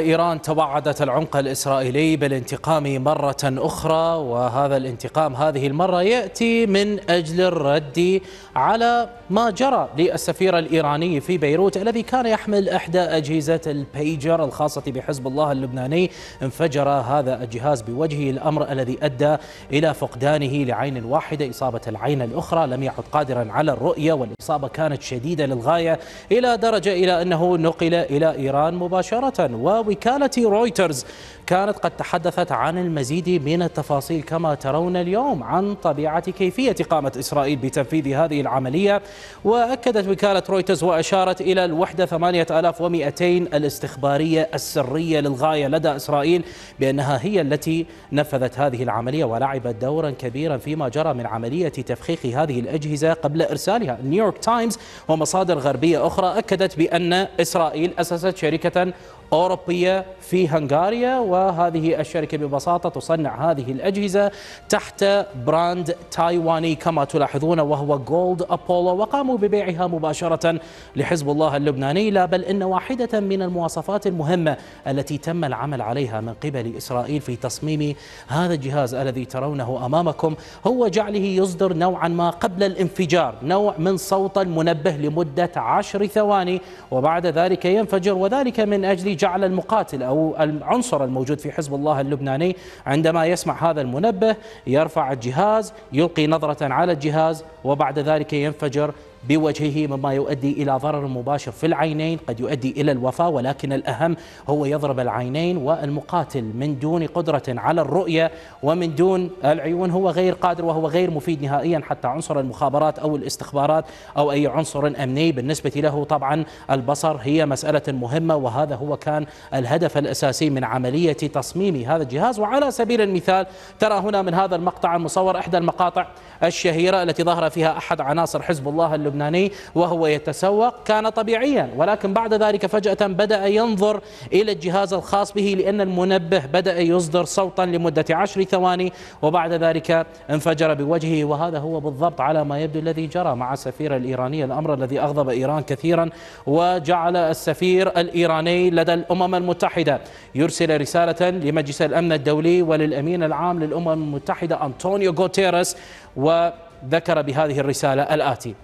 إيران توعدت العمق الإسرائيلي بالانتقام مرة أخرى وهذا الانتقام هذه المرة يأتي من أجل الرد على ما جرى للسفير الإيراني في بيروت الذي كان يحمل إحدى أجهزة البيجر الخاصة بحزب الله اللبناني انفجر هذا الجهاز بوجهه الأمر الذي أدى إلى فقدانه لعين واحدة إصابة العين الأخرى لم يعد قادرا على الرؤية والإصابة كانت شديدة للغاية إلى درجة إلى أنه نقل إلى إيران مباشرة و وكالة رويترز كانت قد تحدثت عن المزيد من التفاصيل كما ترون اليوم عن طبيعة كيفية قامة إسرائيل بتنفيذ هذه العملية وأكدت وكالة رويترز وأشارت إلى الوحدة 8200 الاستخبارية السرية للغاية لدى إسرائيل بأنها هي التي نفذت هذه العملية ولعبت دورا كبيرا فيما جرى من عملية تفخيخ هذه الأجهزة قبل إرسالها نيويورك تايمز ومصادر غربية أخرى أكدت بأن إسرائيل أسست شركة أوروبية الصوتية في هنغاريا وهذه الشركة ببساطة تصنع هذه الأجهزة تحت براند تايواني كما تلاحظون وهو جولد أبولو وقاموا ببيعها مباشرة لحزب الله اللبناني لا بل إن واحدة من المواصفات المهمة التي تم العمل عليها من قبل إسرائيل في تصميم هذا الجهاز الذي ترونه أمامكم هو جعله يصدر نوعا ما قبل الانفجار نوع من صوت المنبه لمدة عشر ثواني وبعد ذلك ينفجر وذلك من أجل جعل المخ المقاتل أو العنصر الموجود في حزب الله اللبناني عندما يسمع هذا المنبه يرفع الجهاز يلقي نظرة على الجهاز وبعد ذلك ينفجر بوجهه مما يؤدي إلى ضرر مباشر في العينين قد يؤدي إلى الوفاة ولكن الأهم هو يضرب العينين والمقاتل من دون قدرة على الرؤية ومن دون العيون هو غير قادر وهو غير مفيد نهائيا حتى عنصر المخابرات أو الاستخبارات أو أي عنصر أمني بالنسبة له طبعا البصر هي مسألة مهمة وهذا هو كان الهدف الأساسي من عملية تصميم هذا الجهاز وعلى سبيل المثال ترى هنا من هذا المقطع المصور إحدى المقاطع الشهيرة التي ظهر فيها أحد عناصر حزب الله اللي اللبناني وهو يتسوق كان طبيعيا ولكن بعد ذلك فجأة بدأ ينظر إلى الجهاز الخاص به لأن المنبه بدأ يصدر صوتا لمدة عشر ثواني وبعد ذلك انفجر بوجهه وهذا هو بالضبط على ما يبدو الذي جرى مع السفيرة الإيرانية الأمر الذي أغضب إيران كثيرا وجعل السفير الإيراني لدى الأمم المتحدة يرسل رسالة لمجلس الأمن الدولي وللأمين العام للأمم المتحدة أنطونيو غوتيرس وذكر بهذه الرسالة الآتي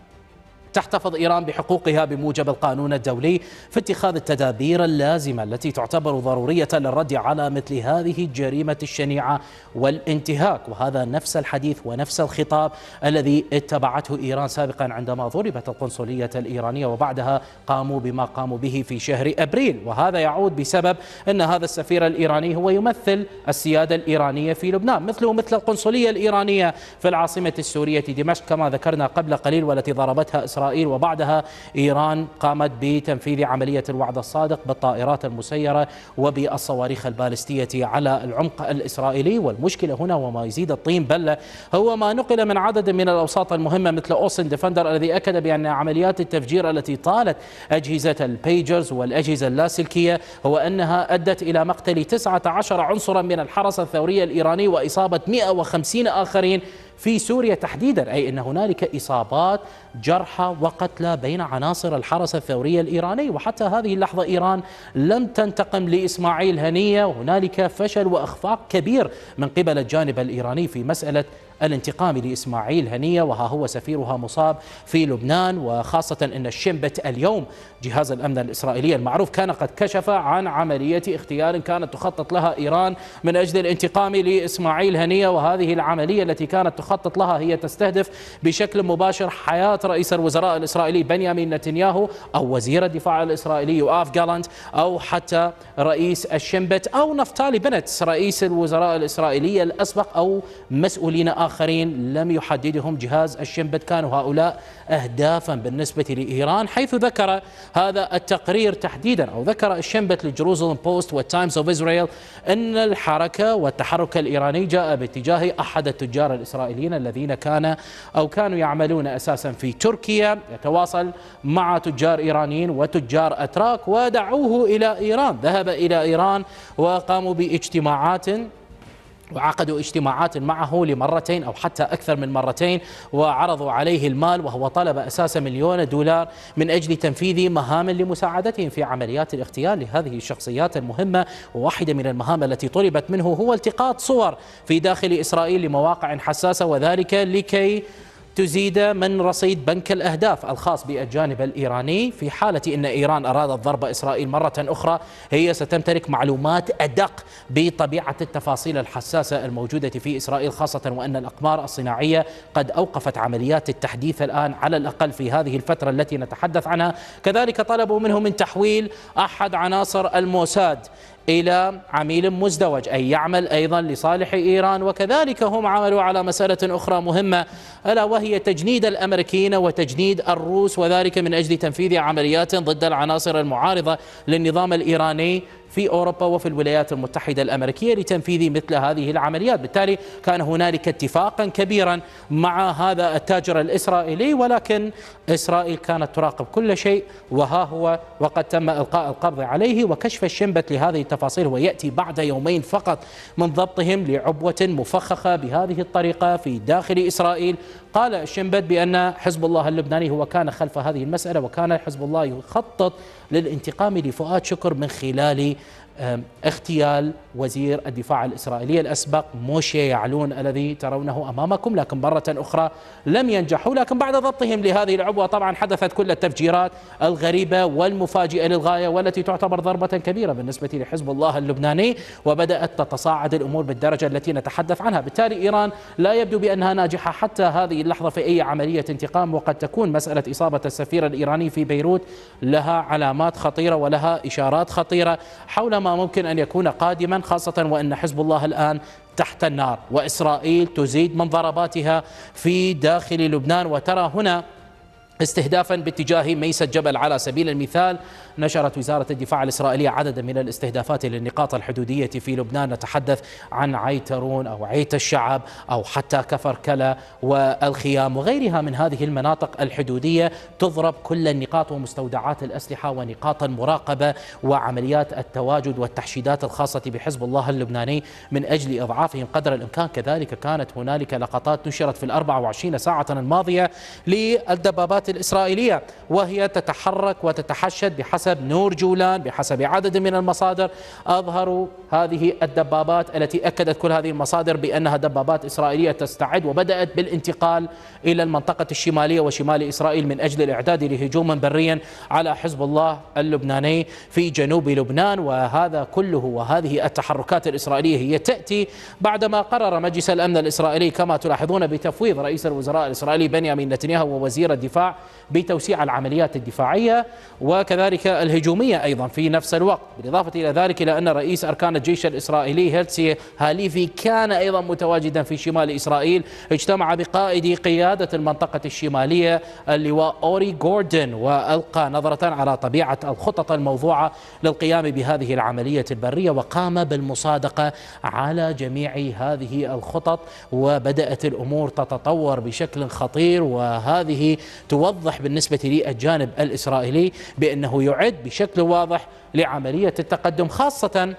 تحتفظ إيران بحقوقها بموجب القانون الدولي في اتخاذ التدابير اللازمة التي تعتبر ضرورية للرد على مثل هذه الجريمة الشنيعة والانتهاك وهذا نفس الحديث ونفس الخطاب الذي اتبعته إيران سابقا عندما ضربت القنصلية الإيرانية وبعدها قاموا بما قاموا به في شهر أبريل وهذا يعود بسبب أن هذا السفير الإيراني هو يمثل السيادة الإيرانية في لبنان مثله مثل القنصلية الإيرانية في العاصمة السورية دمشق كما ذكرنا قبل قليل والتي ضربتها إسرائيل إسرائيل وبعدها إيران قامت بتنفيذ عملية الوعد الصادق بالطائرات المسيرة وبالصواريخ البالستية على العمق الإسرائيلي والمشكلة هنا وما يزيد الطين بلة هو ما نقل من عدد من الأوساط المهمة مثل أوسن ديفندر الذي أكد بأن عمليات التفجير التي طالت أجهزة البيجرز والأجهزة اللاسلكية هو أنها أدت إلى مقتل 19 عنصرا من الحرس الثوري الإيراني وإصابة 150 آخرين في سوريا تحديدا أي أن هنالك إصابات جرحى وقتلى بين عناصر الحرس الثوري الإيراني وحتى هذه اللحظة إيران لم تنتقم لإسماعيل هنية وهنالك فشل وإخفاق كبير من قبل الجانب الإيراني في مسألة الانتقام لإسماعيل هنية وها هو سفيرها مصاب في لبنان وخاصة أن الشمبت اليوم جهاز الأمن الإسرائيلي المعروف كان قد كشف عن عملية اغتيال كانت تخطط لها إيران من أجل الانتقام لإسماعيل هنية وهذه العملية التي كانت تخطط لها هي تستهدف بشكل مباشر حياة رئيس الوزراء الإسرائيلي بنيامين نتنياهو أو وزير الدفاع الإسرائيلي يؤاف جالانت أو حتى رئيس الشنبت أو نفتالي بنت رئيس الوزراء الإسرائيلي الأسبق أو مسؤولين آخرين لم يحددهم جهاز الشنبت كانوا هؤلاء أهدافا بالنسبة لإيران حيث ذكر هذا التقرير تحديدا أو ذكر الشنبت لجروزلم بوست والتايمز أوف إسرائيل أن الحركة والتحرك الإيراني جاء باتجاه أحد التجار الإسرائيليين الذين كان أو كانوا يعملون أساسا في تركيا يتواصل مع تجار إيرانيين وتجار أتراك ودعوه إلى إيران ذهب إلى إيران وقاموا باجتماعات وعقدوا اجتماعات معه لمرتين أو حتى أكثر من مرتين وعرضوا عليه المال وهو طلب أساسا مليون دولار من أجل تنفيذ مهام لمساعدتهم في عمليات الاغتيال لهذه الشخصيات المهمة وواحدة من المهام التي طلبت منه هو التقاط صور في داخل إسرائيل لمواقع حساسة وذلك لكي تزيد من رصيد بنك الأهداف الخاص بالجانب الإيراني في حالة أن إيران أرادت ضرب إسرائيل مرة أخرى هي ستمتلك معلومات أدق بطبيعة التفاصيل الحساسة الموجودة في إسرائيل خاصة وأن الأقمار الصناعية قد أوقفت عمليات التحديث الآن على الأقل في هذه الفترة التي نتحدث عنها كذلك طلبوا منه من تحويل أحد عناصر الموساد إلى عميل مزدوج أي يعمل أيضا لصالح إيران وكذلك هم عملوا على مسألة أخرى مهمة ألا وهي تجنيد الأمريكيين وتجنيد الروس وذلك من أجل تنفيذ عمليات ضد العناصر المعارضة للنظام الإيراني في أوروبا وفي الولايات المتحدة الأمريكية لتنفيذ مثل هذه العمليات بالتالي كان هنالك اتفاقا كبيرا مع هذا التاجر الإسرائيلي ولكن إسرائيل كانت تراقب كل شيء وها هو وقد تم إلقاء القبض عليه وكشف الشنبة لهذه التفاصيل التفاصيل هو يأتي بعد يومين فقط من ضبطهم لعبوة مفخخة بهذه الطريقة في داخل إسرائيل قال الشنبت بأن حزب الله اللبناني هو كان خلف هذه المسألة وكان حزب الله يخطط للانتقام لفؤاد شكر من خلال اغتيال وزير الدفاع الإسرائيلي الأسبق موشي يعلون الذي ترونه أمامكم لكن مرة أخرى لم ينجحوا لكن بعد ضبطهم لهذه العبوة طبعا حدثت كل التفجيرات الغريبة والمفاجئة للغاية والتي تعتبر ضربة كبيرة بالنسبة لحزب الله اللبناني وبدأت تتصاعد الأمور بالدرجة التي نتحدث عنها بالتالي إيران لا يبدو بأنها ناجحة حتى هذه اللحظة في أي عملية انتقام وقد تكون مسألة إصابة السفير الإيراني في بيروت لها علامات خطيرة ولها إشارات خطيرة حول ما ممكن أن يكون قادما خاصة وأن حزب الله الآن تحت النار وإسرائيل تزيد من ضرباتها في داخل لبنان وترى هنا استهدافا باتجاه ميسة جبل على سبيل المثال نشرت وزارة الدفاع الإسرائيلية عددا من الاستهدافات للنقاط الحدودية في لبنان نتحدث عن عيترون أو عيت الشعب أو حتى كفر كلا والخيام وغيرها من هذه المناطق الحدودية تضرب كل النقاط ومستودعات الأسلحة ونقاط المراقبة وعمليات التواجد والتحشيدات الخاصة بحزب الله اللبناني من أجل إضعافهم قدر الإمكان كذلك كانت هنالك لقطات نشرت في الأربع وعشرين ساعة الماضية للدبابات الإسرائيلية وهي تتحرك وتتحشد بحسب نور جولان بحسب عدد من المصادر أظهروا هذه الدبابات التي أكدت كل هذه المصادر بأنها دبابات إسرائيلية تستعد وبدأت بالانتقال إلى المنطقة الشمالية وشمال إسرائيل من أجل الإعداد لهجوم بريا على حزب الله اللبناني في جنوب لبنان وهذا كله وهذه التحركات الإسرائيلية هي تأتي بعدما قرر مجلس الأمن الإسرائيلي كما تلاحظون بتفويض رئيس الوزراء الإسرائيلي بنيامين نتنياهو ووزير الدفاع بتوسيع العمليات الدفاعية وكذلك الهجومية أيضا في نفس الوقت بالإضافة إلى ذلك إلى أن رئيس أركان الجيش الإسرائيلي هيرتسي هاليفي كان أيضا متواجدا في شمال إسرائيل اجتمع بقائد قيادة المنطقة الشمالية اللواء أوري جوردن وألقى نظرة على طبيعة الخطط الموضوعة للقيام بهذه العملية البرية وقام بالمصادقة على جميع هذه الخطط وبدأت الأمور تتطور بشكل خطير وهذه توضح يوضح بالنسبة لي الجانب الإسرائيلي بأنه يعد بشكل واضح لعملية التقدم خاصة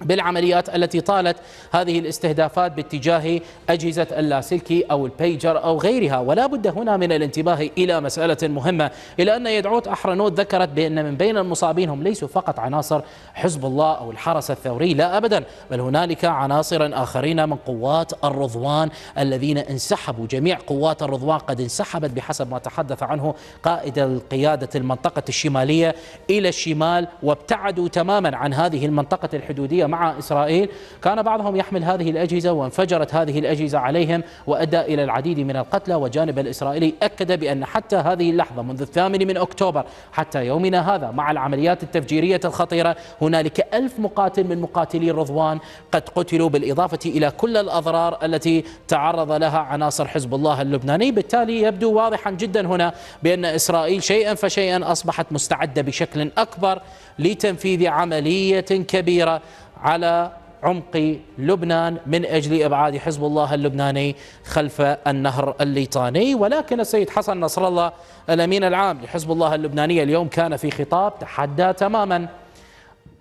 بالعمليات التي طالت هذه الاستهدافات باتجاه أجهزة اللاسلكي أو البيجر أو غيرها ولا بد هنا من الانتباه إلى مسألة مهمة إلى أن يدعوت أحرنوت ذكرت بأن من بين المصابين هم ليسوا فقط عناصر حزب الله أو الحرس الثوري لا أبدا بل هنالك عناصر آخرين من قوات الرضوان الذين انسحبوا جميع قوات الرضوان قد انسحبت بحسب ما تحدث عنه قائد القيادة المنطقة الشمالية إلى الشمال وابتعدوا تماما عن هذه المنطقة الحدودية مع إسرائيل كان بعضهم يحمل هذه الأجهزة وانفجرت هذه الأجهزة عليهم وأدى إلى العديد من القتلى وجانب الإسرائيلي أكد بأن حتى هذه اللحظة منذ الثامن من أكتوبر حتى يومنا هذا مع العمليات التفجيرية الخطيرة هنالك ألف مقاتل من مقاتلي رضوان قد قتلوا بالإضافة إلى كل الأضرار التي تعرض لها عناصر حزب الله اللبناني بالتالي يبدو واضحا جدا هنا بأن إسرائيل شيئا فشيئا أصبحت مستعدة بشكل أكبر لتنفيذ عملية كبيرة على عمق لبنان من أجل إبعاد حزب الله اللبناني خلف النهر الليطاني ولكن السيد حسن نصر الله الأمين العام لحزب الله اللبناني اليوم كان في خطاب تحدى تماما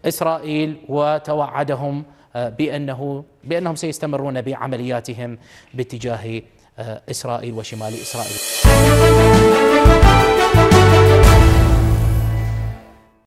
إسرائيل وتوعدهم آه، بأنه بأنهم سيستمرون بعملياتهم باتجاه آه، إسرائيل وشمال إسرائيل